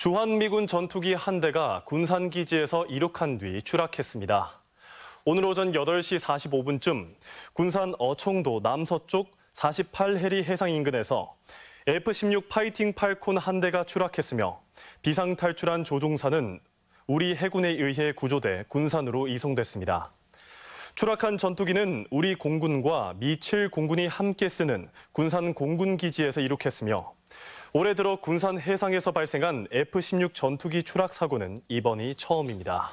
주한미군 전투기 한 대가 군산기지에서 이륙한 뒤 추락했습니다. 오늘 오전 8시 45분쯤 군산 어총도 남서쪽 48해리 해상 인근에서 F-16 파이팅 팔콘 한 대가 추락했으며 비상탈출한 조종사는 우리 해군에 의해 구조돼 군산으로 이송됐습니다. 추락한 전투기는 우리 공군과 미칠 공군이 함께 쓰는 군산 공군기지에서 이륙했으며 올해 들어 군산 해상에서 발생한 F-16 전투기 추락 사고는 이번이 처음입니다.